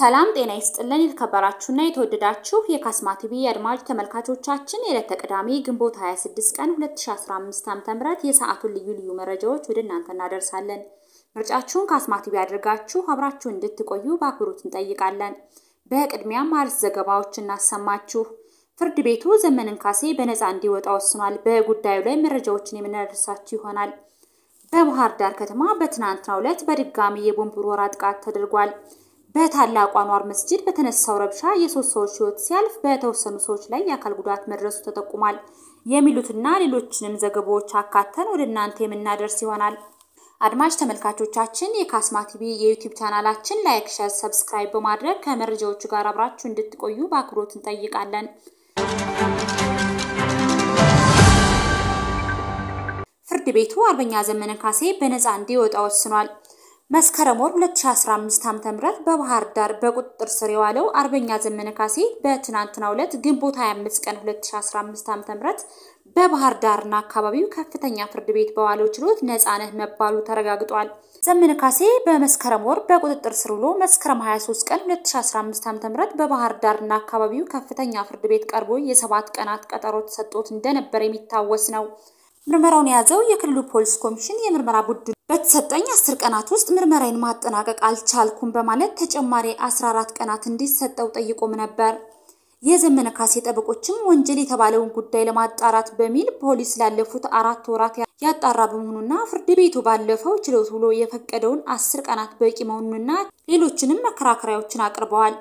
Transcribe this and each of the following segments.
ሰላም ጤና ይስጥልን። የተከበራችሁና የተወደዳችሁ የካስማ ቲቪ የአድማጭ ተመልካቾቻችን የዕለተ ቅዳሜ ግንቦት 26 ቀን 2015 ዓ.ም የሰዓቱን ልዩ ልዩ መረጃዎች ወደ እናንተ እናደርሳለን። ምርጫችሁን ካስማ ቲቪ አድርጋችሁ አብራችሁ እንድትቆዩ በአክብሮት እንጠይቃለን። በቅድሚያም አርዕስተ ዘገባዎች እናሰማችሁ። ፍርድ ቤቱ ዘመንን ካሴ በነፃ እንዲወጣ ወስኗል። በጉዳዩ ላይ መረጃዎችን የምናደርሳችሁ ይሆናል። በባህር ዳር ከተማ በትናንትናው ዕለት በድጋሚ የቦምብ ወራ ጥቃት ተደርጓል። በታላቁ አንዋር መስጅድ በተነሳው ረብሻ የሶስት ሰዎች ህይወት ሲያልፍ በተወሰኑ ሰዎች ላይ የአካል ጉዳት መድረሱ ተጠቁሟል። የሚሉትና ሌሎችንም ዘገባዎች አካተን ወደ እናንተ የምናደርስ ይሆናል። አድማጭ ተመልካቾቻችን የካስማ ቲቪ የዩቲዩብ ቻናላችን ላይክ፣ ሸር፣ ሰብስክራይብ በማድረግ ከመረጃዎቹ ጋር አብራችሁ እንድትቆዩ በአክብሮት እንጠይቃለን። ፍርድ ቤቱ አርበኛ ዘመነ ካሴ በነፃ እንዲወጣ ወስኗል። መስከረም ወር 2015 ዓ.ም በባህር ዳር በቁጥጥር ስር የዋለው አርበኛ ዘመነ ካሴ በትናንትናው ዕለት ግንቦት 25 ቀን 2015 ዓ.ም በባህር ዳርና አካባቢው ከፍተኛ ፍርድ ቤት በዋለው ችሎት ነፃነህ መባሉ ተረጋግጧል። ዘመነ ካሴ በመስከረም ወር በቁጥጥር ስር ውሎ መስከረም 23 ቀን 2015 ዓ.ም በባህር ዳርና አካባቢው ከፍተኛ ፍርድ ቤት ቀርቦ የሰባት ቀናት ቀጠሮ ተሰጥቶት እንደነበር የሚታወስ ነው። ምርመራውን የያዘው የክልሉ ፖሊስ ኮሚሽን የምርመራ ቡድን በተሰጠኝ አስር ቀናት ውስጥ ምርመራዬን ማጠናቀቅ አልቻልኩም በማለት ተጨማሪ 14 ቀናት እንዲሰጠው ጠይቆም ነበር። የዘመነ ካሴ ጠበቆችም ወንጀል የተባለውን ጉዳይ ለማጣራት በሚል ፖሊስ ላለፉት አራት ወራት ያጣራ በመሆኑና ፍርድ ቤቱ ባለፈው ችሎት ውሎ የፈቀደውን አስር ቀናት በቂ መሆኑንና ሌሎችንም መከራከሪያዎችን አቅርበዋል።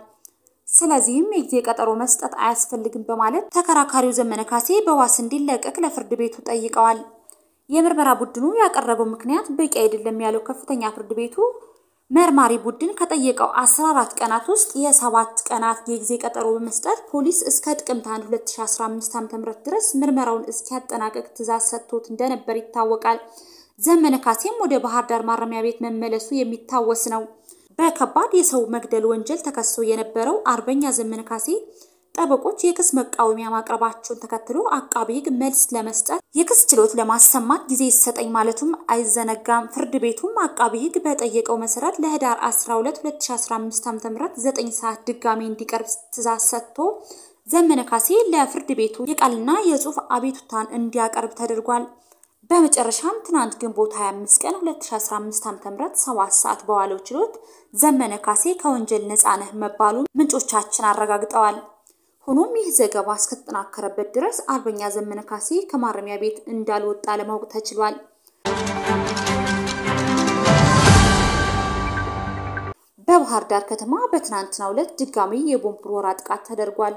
ስለዚህም የጊዜ ቀጠሮ መስጠት አያስፈልግም በማለት ተከራካሪው ዘመነ ካሴ በዋስ እንዲለቀቅ ለፍርድ ቤቱ ጠይቀዋል። የምርመራ ቡድኑ ያቀረበው ምክንያት በቂ አይደለም ያለው ከፍተኛ ፍርድ ቤቱ መርማሪ ቡድን ከጠየቀው 14 ቀናት ውስጥ የሰባት ቀናት የጊዜ ቀጠሮ በመስጠት ፖሊስ እስከ ጥቅምት 1 2015 ዓ.ም ድረስ ምርመራውን እስኪያጠናቀቅ ትዛዝ ሰጥቶት እንደነበር ይታወቃል። ዘመነ ካሴም ወደ ባህር ዳር ማረሚያ ቤት መመለሱ የሚታወስ ነው። በከባድ የሰው መግደል ወንጀል ተከሶ የነበረው አርበኛ ዘመነ ካሴ ጠበቆች የክስ መቃወሚያ ማቅረባቸውን ተከትሎ አቃቢ ሕግ መልስ ለመስጠት የክስ ችሎት ለማሰማት ጊዜ ይሰጠኝ ማለቱም አይዘነጋም። ፍርድ ቤቱም አቃቢ ሕግ በጠየቀው መሰረት ለህዳር 12 2015 ም 9 ሰዓት ድጋሚ እንዲቀርብ ትእዛዝ ሰጥቶ ዘመነ ካሴ ለፍርድ ቤቱ የቃልና የጽሑፍ አቤቱታን እንዲያቀርብ ተደርጓል። በመጨረሻም ትናንት ግንቦት 25 ቀን 2015 ም 7 ሰዓት በዋለው ችሎት ዘመነ ካሴ ከወንጀል ነፃ ነህ መባሉን ምንጮቻችን አረጋግጠዋል። ሆኖም ይህ ዘገባ እስከተጠናከረበት ድረስ አርበኛ ዘመነ ካሴ ከማረሚያ ቤት እንዳልወጣ ለማወቅ ተችሏል። በባህር ዳር ከተማ በትናንትናው ዕለት ድጋሚ የቦምብ ወራ ጥቃት ተደርጓል።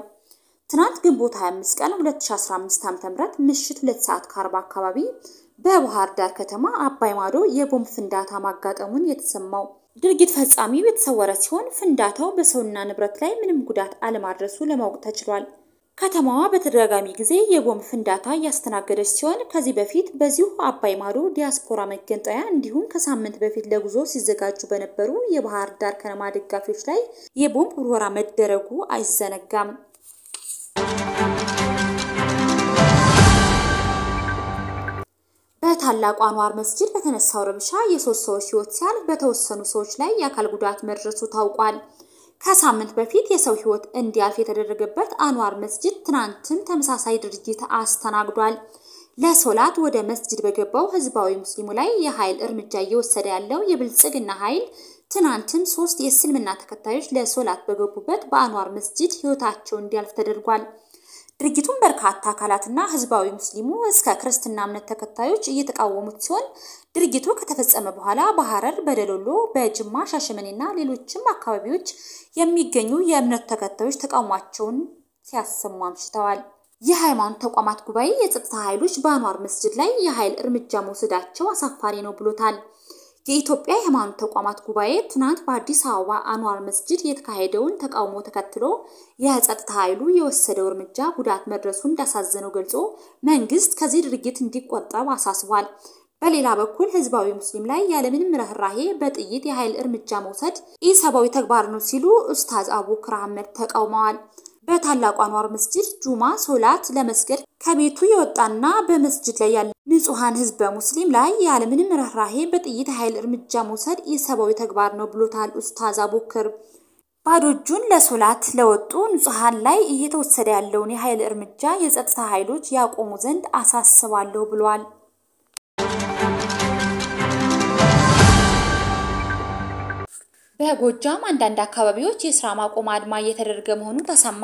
ትናንት ግንቦት 25 ቀን 2015 ዓ.ም ምሽት 2 ሰዓት ከ40 አካባቢ በባህር ዳር ከተማ አባይ ማዶ የቦምብ ፍንዳታ ማጋጠሙን የተሰማው ድርጊት ፈጻሚው የተሰወረ ሲሆን ፍንዳታው በሰውና ንብረት ላይ ምንም ጉዳት አለማድረሱ ለማወቅ ተችሏል። ከተማዋ በተደጋጋሚ ጊዜ የቦምብ ፍንዳታ እያስተናገደች ሲሆን ከዚህ በፊት በዚሁ አባይ ማዶ ዲያስፖራ መገንጠያ እንዲሁም ከሳምንት በፊት ለጉዞ ሲዘጋጁ በነበሩ የባህር ዳር ከነማ ደጋፊዎች ላይ የቦምብ ውርወራ መደረጉ አይዘነጋም። በታላቁ አንዋር መስጂድ በተነሳው ረብሻ የሶስት ሰዎች ህይወት ሲያልፍ በተወሰኑ ሰዎች ላይ የአካል ጉዳት መድረሱ ታውቋል። ከሳምንት በፊት የሰው ህይወት እንዲያልፍ የተደረገበት አንዋር መስጂድ ትናንትም ተመሳሳይ ድርጊት አስተናግዷል። ለሶላት ወደ መስጂድ በገባው ህዝባዊ ሙስሊሙ ላይ የኃይል እርምጃ እየወሰደ ያለው የብልጽግና ኃይል ትናንትም ሶስት የእስልምና ተከታዮች ለሶላት በገቡበት በአንዋር መስጂድ ህይወታቸው እንዲያልፍ ተደርጓል። ድርጊቱን በርካታ አካላትና ህዝባዊ ሙስሊሙ እስከ ክርስትና እምነት ተከታዮች እየተቃወሙት ሲሆን ድርጊቱ ከተፈጸመ በኋላ በሐረር፣ በደሎሎ፣ በጅማ ሻሸመኔና ሌሎችም አካባቢዎች የሚገኙ የእምነት ተከታዮች ተቃውሟቸውን ሲያሰሙ አምሽተዋል። የሃይማኖት ተቋማት ጉባኤ የጸጥታ ኃይሎች በአኗር መስጅድ ላይ የኃይል እርምጃ መውሰዳቸው አሳፋሪ ነው ብሎታል። የኢትዮጵያ የሃይማኖት ተቋማት ጉባኤ ትናንት በአዲስ አበባ አንዋር መስጅድ የተካሄደውን ተቃውሞ ተከትሎ የጸጥታ ኃይሉ የወሰደው እርምጃ ጉዳት መድረሱን እንዳሳዘነው ገልጾ መንግስት ከዚህ ድርጊት እንዲቆጠብ አሳስቧል። በሌላ በኩል ህዝባዊ ሙስሊም ላይ ያለምንም ርኅራሄ በጥይት የኃይል እርምጃ መውሰድ ኢሰብአዊ ተግባር ነው ሲሉ ኡስታዝ አቡክር አህመድ ተቃውመዋል። በታላቁ አንዋር መስጅድ ጁማ ሶላት ለመስገድ ከቤቱ የወጣና በመስጅድ ላይ ያለ ንጹሐን ህዝበ ሙስሊም ላይ ያለምንም ርኅራሄ በጥይት ኃይል እርምጃ መውሰድ የሰብአዊ ተግባር ነው ብሎታል ኡስታዝ አቡክር። ባዶ እጁን ለሶላት ለወጡ ንጹሐን ላይ እየተወሰደ ያለውን የኃይል እርምጃ የጸጥታ ኃይሎች ያቆሙ ዘንድ አሳስባለሁ ብሏል። በጎጃም አንዳንድ አካባቢዎች የስራ ማቆም አድማ እየተደረገ መሆኑ ተሰማ።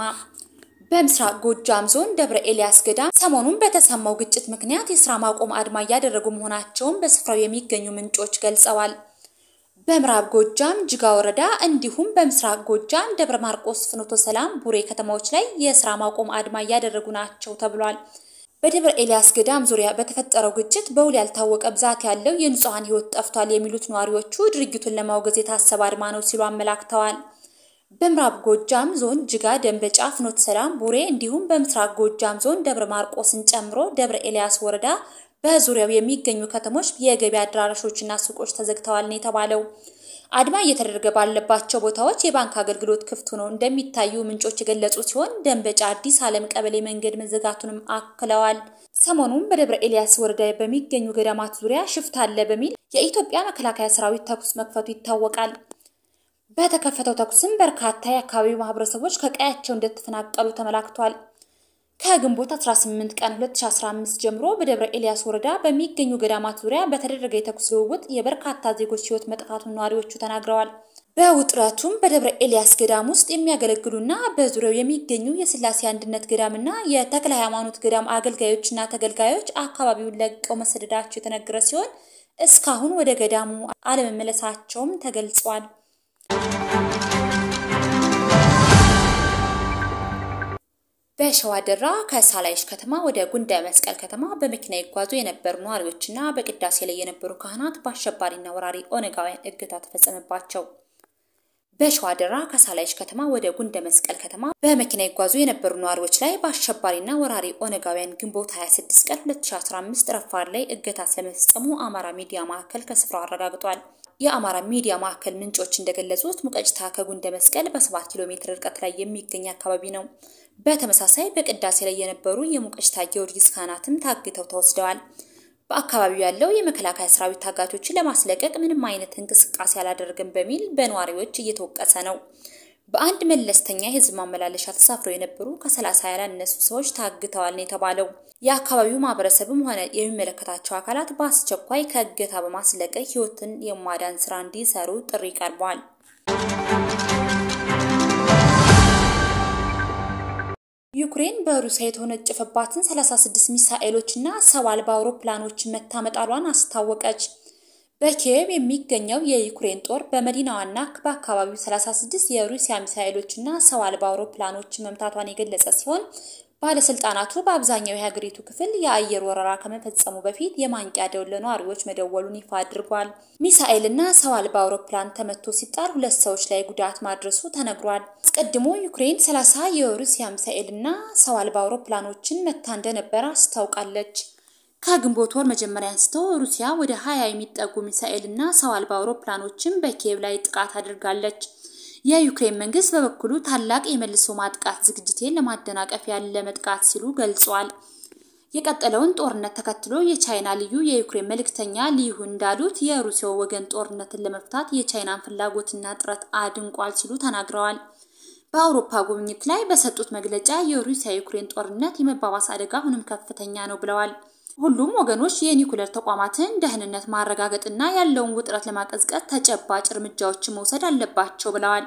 በምስራቅ ጎጃም ዞን ደብረ ኤልያስ ገዳም ሰሞኑን በተሰማው ግጭት ምክንያት የስራ ማቆም አድማ እያደረጉ መሆናቸውን በስፍራው የሚገኙ ምንጮች ገልጸዋል። በምዕራብ ጎጃም ጅጋ ወረዳ እንዲሁም በምስራቅ ጎጃም ደብረ ማርቆስ፣ ፍኖቶ ሰላም፣ ቡሬ ከተማዎች ላይ የስራ ማቆም አድማ እያደረጉ ናቸው ተብሏል። በደብረ ኤልያስ ገዳም ዙሪያ በተፈጠረው ግጭት በውል ያልታወቀ ብዛት ያለው የንጹሐን ሕይወት ጠፍቷል የሚሉት ነዋሪዎቹ ድርጊቱን ለማውገዝ የታሰበ አድማ ነው ሲሉ አመላክተዋል። በምዕራብ ጎጃም ዞን ጅጋ፣ ደንበጫ፣ ኖት ሰላም፣ ቡሬ እንዲሁም በምስራቅ ጎጃም ዞን ደብረ ማርቆስን ጨምሮ ደብረ ኤልያስ ወረዳ በዙሪያው የሚገኙ ከተሞች የገበያ አዳራሾችና ሱቆች ተዘግተዋል ነው የተባለው። አድማ እየተደረገ ባለባቸው ቦታዎች የባንክ አገልግሎት ክፍት ሆኖ እንደሚታዩ ምንጮች የገለጹ ሲሆን ደንበጫ አዲስ ዓለም ቀበሌ መንገድ መዘጋቱንም አክለዋል። ሰሞኑን በደብረ ኤልያስ ወረዳ በሚገኙ ገዳማት ዙሪያ ሽፍታ አለ በሚል የኢትዮጵያ መከላከያ ሰራዊት ተኩስ መክፈቱ ይታወቃል። በተከፈተው ተኩስም በርካታ የአካባቢው ማህበረሰቦች ከቀያቸው እንደተፈናቀሉ ተመላክቷል። ከግንቦት 18 ቀን 2015 ጀምሮ በደብረ ኤልያስ ወረዳ በሚገኙ ገዳማት ዙሪያ በተደረገ የተኩስ ልውውጥ የበርካታ ዜጎች ሕይወት መጥፋቱን ነዋሪዎቹ ተናግረዋል። በውጥረቱም በደብረ ኤልያስ ገዳም ውስጥ የሚያገለግሉና በዙሪያው የሚገኙ የስላሴ አንድነት ገዳምና የተክለ ሃይማኖት ገዳም አገልጋዮችና ተገልጋዮች አካባቢውን ለቀው መሰደዳቸው የተነገረ ሲሆን እስካሁን ወደ ገዳሙ አለመመለሳቸውም ተገልጿል። በሸዋ ደራ ከሳላይሽ ከተማ ወደ ጉንደ መስቀል ከተማ በመኪና ይጓዙ የነበሩ ነዋሪዎችና በቅዳሴ ላይ የነበሩ ካህናት በአሸባሪና ወራሪ ኦነጋውያን እገታ ተፈጸመባቸው። በሸዋ ደራ ከሳላይሽ ከተማ ወደ ጉንደ መስቀል ከተማ በመኪና ይጓዙ የነበሩ ነዋሪዎች ላይ በአሸባሪና ወራሪ ኦነጋውያን ግንቦት 26 ቀን 2015 ረፋድ ላይ እገታ ስለመፈጸሙ አማራ ሚዲያ ማዕከል ከስፍራው አረጋግጧል። የአማራ ሚዲያ ማዕከል ምንጮች እንደገለጹት ሙቀጭታ ከጉንደ መስቀል በ7 ኪሎ ሜትር ርቀት ላይ የሚገኝ አካባቢ ነው። በተመሳሳይ በቅዳሴ ላይ የነበሩ የሙቀጭታ ጊዮርጊስ ካህናትም ታግተው ተወስደዋል። በአካባቢው ያለው የመከላከያ ሰራዊት ታጋቾችን ለማስለቀቅ ምንም አይነት እንቅስቃሴ አላደረገም በሚል በነዋሪዎች እየተወቀሰ ነው። በአንድ መለስተኛ የህዝብ ማመላለሻ ተሳፍረው የነበሩ ከሰላሳ ያላነሱ ሰዎች ታግተዋል ነው የተባለው። የአካባቢው ማህበረሰብም ሆነ የሚመለከታቸው አካላት በአስቸኳይ ከእገታ በማስለቀቅ ህይወትን የማዳን ስራ እንዲሰሩ ጥሪ ቀርቧል። ዩክሬን በሩሲያ የተወነጨፈባትን 36 ሚሳኤሎችና ሰው አልባ አውሮፕላኖችን መታመጣሏን አስታወቀች። በኪየቭ የሚገኘው የዩክሬን ጦር በመዲናዋና በአካባቢው 36 የሩሲያ ሚሳኤሎችና ሰው አልባ አውሮፕላኖችን መምታቷን የገለጸ ሲሆን ባለስልጣናቱ በአብዛኛው የሀገሪቱ ክፍል የአየር ወረራ ከመፈጸሙ በፊት የማንቂያ ደውል ለነዋሪዎች መደወሉን ይፋ አድርጓል። ሚሳኤልና ሰው አልባ አውሮፕላን ተመቶ ሲጣል ሁለት ሰዎች ላይ ጉዳት ማድረሱ ተነግሯል። አስቀድሞ ዩክሬን ሰላሳ የሩሲያ ሚሳኤልና ሰው አልባ አውሮፕላኖችን መታ እንደነበረ አስታውቃለች። ከግንቦት ወር መጀመሪያ አንስተው ሩሲያ ወደ ሀያ የሚጠጉ ሚሳኤልና ሰው አልባ አውሮፕላኖችን በኪየቭ ላይ ጥቃት አድርጋለች። የዩክሬን መንግስት በበኩሉ ታላቅ የመልሶ ማጥቃት ዝግጅቴን ለማደናቀፍ ያለ መጥቃት ሲሉ ገልጿል። የቀጠለውን ጦርነት ተከትሎ የቻይና ልዩ የዩክሬን መልእክተኛ ሊሁ እንዳሉት የሩሲያው ወገን ጦርነትን ለመፍታት የቻይናን ፍላጎትና ጥረት አድንቋል ሲሉ ተናግረዋል። በአውሮፓ ጉብኝት ላይ በሰጡት መግለጫ የሩሲያ ዩክሬን ጦርነት የመባባስ አደጋ አሁንም ከፍተኛ ነው ብለዋል። ሁሉም ወገኖች የኒኩለር ተቋማትን ደህንነት ማረጋገጥና ያለውን ውጥረት ለማቀዝቀዝ ተጨባጭ እርምጃዎችን መውሰድ አለባቸው ብለዋል።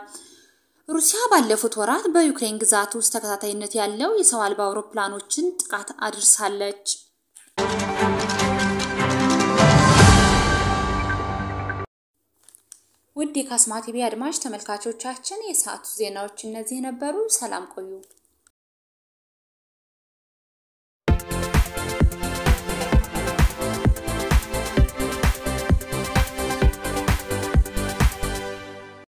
ሩሲያ ባለፉት ወራት በዩክሬን ግዛት ውስጥ ተከታታይነት ያለው የሰው አልባ አውሮፕላኖችን ጥቃት አድርሳለች። ውድ የካስማ ቲቪ አድማጭ ተመልካቾቻችን የሰዓቱ ዜናዎች እነዚህ ነበሩ። ሰላም ቆዩ።